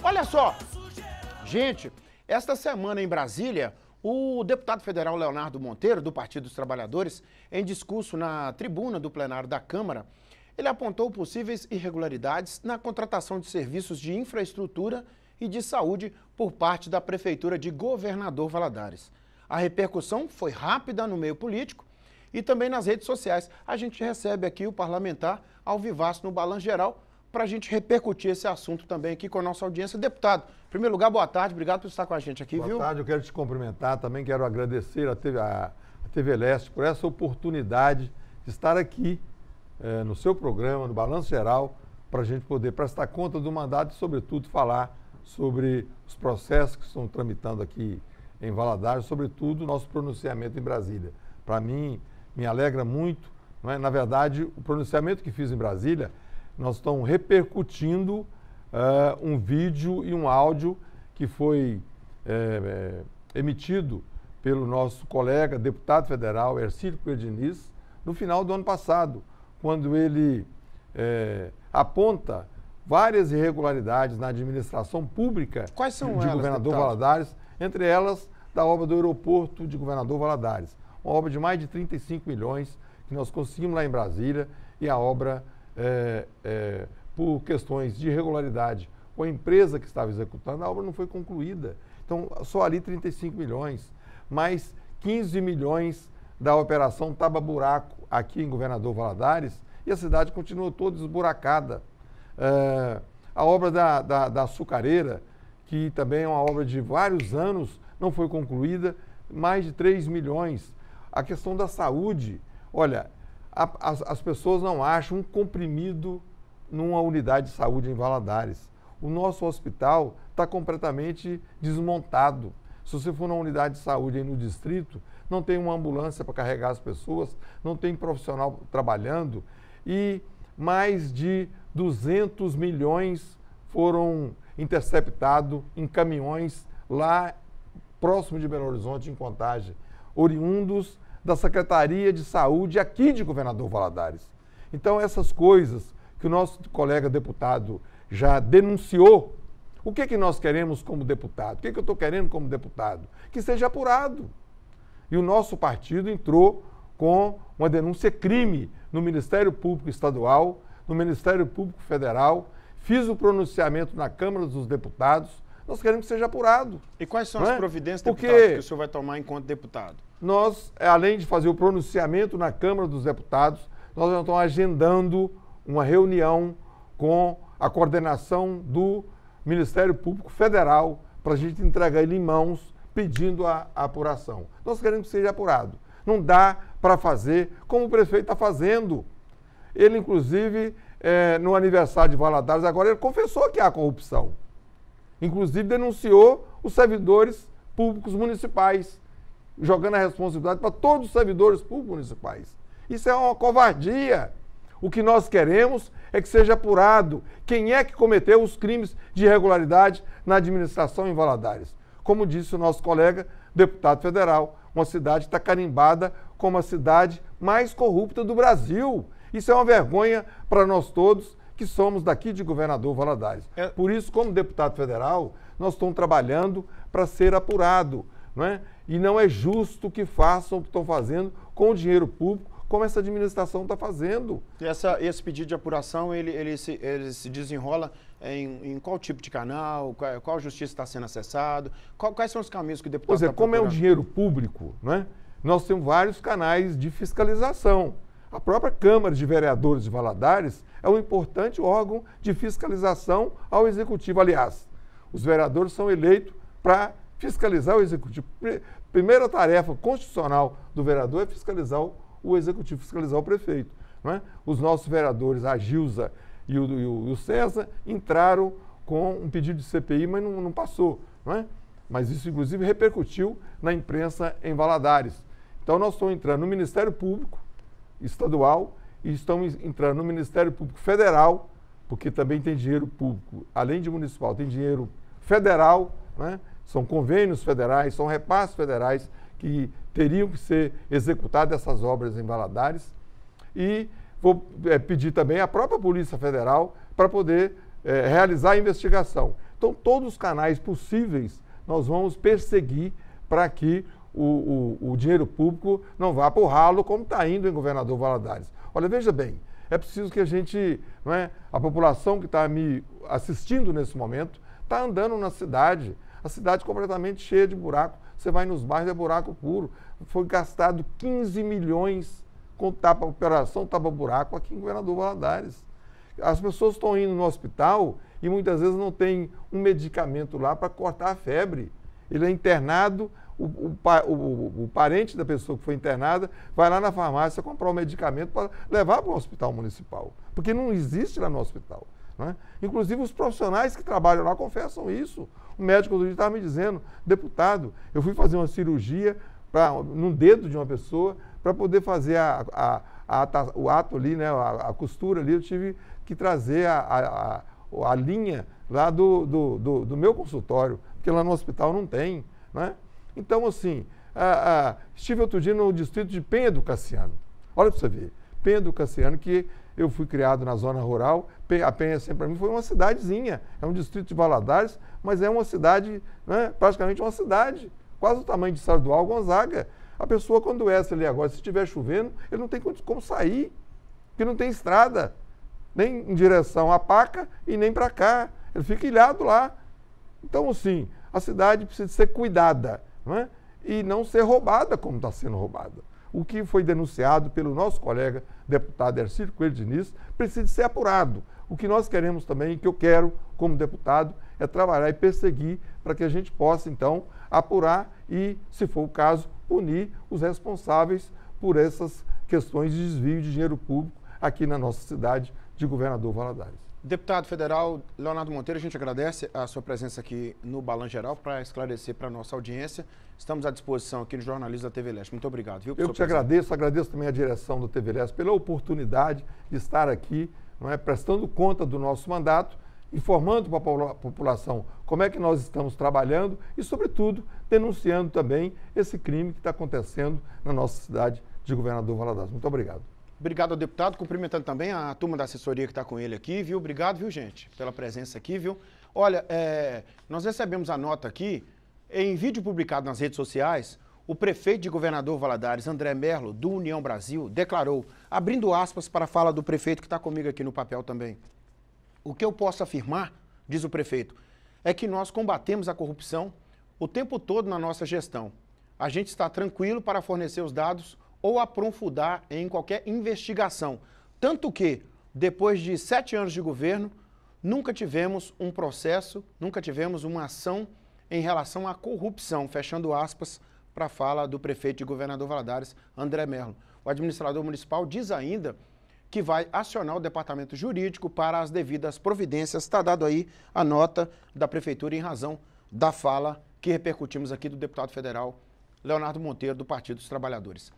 Olha só, gente, esta semana em Brasília, o deputado federal Leonardo Monteiro, do Partido dos Trabalhadores, em discurso na tribuna do plenário da Câmara, ele apontou possíveis irregularidades na contratação de serviços de infraestrutura e de saúde por parte da Prefeitura de Governador Valadares. A repercussão foi rápida no meio político e também nas redes sociais. A gente recebe aqui o parlamentar ao vivasso no Balanço Geral para a gente repercutir esse assunto também aqui com a nossa audiência. Deputado, em primeiro lugar, boa tarde, obrigado por estar com a gente aqui, boa viu? Boa tarde, eu quero te cumprimentar, também quero agradecer a TV, a, TV Leste por essa oportunidade de estar aqui é, no seu programa, no Balanço Geral, para a gente poder prestar conta do mandato e, sobretudo, falar sobre os processos que estão tramitando aqui em Valadares, sobretudo nosso pronunciamento em Brasília. Para mim, me alegra muito. É? Na verdade, o pronunciamento que fiz em Brasília nós estamos repercutindo uh, um vídeo e um áudio que foi é, é, emitido pelo nosso colega, deputado federal, Ercílio Coelho no final do ano passado, quando ele é, aponta várias irregularidades na administração pública Quais são de elas, governador deputado? Valadares, entre elas da obra do aeroporto de governador Valadares, uma obra de mais de 35 milhões que nós conseguimos lá em Brasília e a obra é, é, por questões de irregularidade com a empresa que estava executando, a obra não foi concluída. Então, só ali 35 milhões, mais 15 milhões da operação Taba Buraco aqui em Governador Valadares, e a cidade continuou toda esburacada. É, a obra da, da, da açucareira, que também é uma obra de vários anos, não foi concluída, mais de 3 milhões. A questão da saúde, olha, a, as, as pessoas não acham um comprimido numa unidade de saúde em Valadares. O nosso hospital está completamente desmontado. Se você for na unidade de saúde aí no distrito, não tem uma ambulância para carregar as pessoas, não tem profissional trabalhando e mais de 200 milhões foram interceptados em caminhões lá próximo de Belo Horizonte, em Contagem, oriundos da Secretaria de Saúde aqui de Governador Valadares. Então, essas coisas que o nosso colega deputado já denunciou, o que, é que nós queremos como deputado? O que, é que eu estou querendo como deputado? Que seja apurado. E o nosso partido entrou com uma denúncia crime no Ministério Público Estadual, no Ministério Público Federal, fiz o pronunciamento na Câmara dos Deputados, nós queremos que seja apurado. E quais são as é? providências, deputado, Porque... que o senhor vai tomar enquanto deputado? nós, além de fazer o pronunciamento na Câmara dos Deputados, nós estamos agendando uma reunião com a coordenação do Ministério Público Federal para a gente entregar ele em mãos pedindo a, a apuração. Nós queremos que seja apurado. Não dá para fazer como o prefeito está fazendo. Ele, inclusive, é, no aniversário de Valadares, agora ele confessou que há corrupção. Inclusive, denunciou os servidores públicos municipais jogando a responsabilidade para todos os servidores públicos municipais. Isso é uma covardia. O que nós queremos é que seja apurado quem é que cometeu os crimes de irregularidade na administração em Valadares. Como disse o nosso colega, deputado federal, uma cidade está carimbada como a cidade mais corrupta do Brasil. Isso é uma vergonha para nós todos que somos daqui de Governador Valadares. É. Por isso, como deputado federal, nós estamos trabalhando para ser apurado. Não é? E não é justo que façam o que estão fazendo com o dinheiro público, como essa administração está fazendo. E essa, esse pedido de apuração, ele, ele, se, ele se desenrola em, em, qual tipo de canal, qual, qual justiça está sendo acessado, qual, quais são os caminhos que o deputado Pois é, tá como é um dinheiro público, né? nós temos vários canais de fiscalização. A própria Câmara de Vereadores de Valadares é um importante órgão de fiscalização ao Executivo. Aliás, os vereadores são eleitos para fiscalizar o Executivo primeira tarefa constitucional do vereador é fiscalizar o, o executivo, fiscalizar o prefeito. É? Os nossos vereadores, a Gilza e o, e o, e o César, entraram com um pedido de CPI, mas não, não passou. Não é? Mas isso, inclusive, repercutiu na imprensa em Valadares. Então, nós estamos entrando no Ministério Público Estadual e estamos entrando no Ministério Público Federal, porque também tem dinheiro público, além de municipal, tem dinheiro federal, né? são convênios federais, são repasses federais que teriam que ser executadas essas obras em Valadares. E vou é, pedir também à própria Polícia Federal para poder é, realizar a investigação. Então, todos os canais possíveis nós vamos perseguir para que o, o, o, dinheiro público não vá para o ralo, como está indo em governador Valadares. Olha, veja bem, é preciso que a gente, não é, a população que está me assistindo nesse momento, está andando na cidade, a cidade completamente cheia de buraco. Você vai nos bairros, é buraco puro. Foi gastado 15 milhões com tapa operação tapa buraco aqui em Governador Valadares. As pessoas estão indo no hospital e muitas vezes não tem um medicamento lá para cortar a febre. Ele é internado, o, o, o, o, parente da pessoa que foi internada vai lá na farmácia comprar o medicamento para levar para o hospital municipal, porque não existe lá no hospital. Né? Inclusive, os profissionais que trabalham lá confessam isso. O médico outro dia estava me dizendo, deputado, eu fui fazer uma cirurgia pra, num dedo de uma pessoa para poder fazer a, a, a, o ato ali, né, a, costura ali, eu tive que trazer a, linha lá do, do, do, do, meu consultório, porque lá no hospital não tem. Né? Então, assim, estive outro dia no distrito de Penha do Cassiano. Olha para você ver, Penha do Cassiano, que eu fui criado na zona rural. A Penha sempre para mim foi uma cidadezinha. É um distrito de Valadares, mas é uma cidade, né, praticamente uma cidade, quase o tamanho de Sardual Gonzaga. A pessoa quando essa ali agora, se estiver chovendo, ele não tem como sair, porque não tem estrada, nem em direção à Paca e nem para cá. Ele fica ilhado lá. Então, assim, a cidade precisa ser cuidada, né, E não ser roubada como está sendo roubada o que foi denunciado pelo nosso colega deputado Ercílio Coelho Diniz precisa ser apurado. O que nós queremos também, que eu quero como deputado, é trabalhar e perseguir para que a gente possa, então, apurar e, se for o caso, punir os responsáveis por essas questões de desvio de dinheiro público aqui na nossa cidade de Governador Valadares. Deputado federal Leonardo Monteiro, a gente agradece a sua presença aqui no balanço Geral para esclarecer para a nossa audiência. Estamos à disposição aqui no Jornalismo da TV Leste. Muito obrigado, viu? Eu te agradeço, agradeço também a direção do TV Leste pela oportunidade de estar aqui, não é, prestando conta do nosso mandato, informando para a população como é que nós estamos trabalhando e, sobretudo, denunciando também esse crime que está acontecendo na nossa cidade de Governador Valadares. Muito obrigado. Obrigado ao deputado, cumprimentando também a turma da assessoria que está com ele aqui, viu? Obrigado, viu, gente, pela presença aqui, viu? Olha, é, nós recebemos a nota aqui, em vídeo publicado nas redes sociais, o prefeito de Governador Valadares, André Merlo, do União Brasil, declarou, abrindo aspas para a fala do prefeito que está comigo aqui no papel também. O que eu posso afirmar, diz o prefeito, é que nós combatemos a corrupção o tempo todo na nossa gestão. A gente está tranquilo para fornecer os dados ou aprofundar em qualquer investigação. Tanto que, depois de sete anos de governo, nunca tivemos um processo, nunca tivemos uma ação em relação à corrupção, fechando aspas para a fala do prefeito e governador Valadares, André Merlo. O administrador municipal diz ainda que vai acionar o departamento jurídico para as devidas providências. Está dado aí a nota da prefeitura em razão da fala que repercutimos aqui do deputado federal Leonardo Monteiro, do Partido dos Trabalhadores.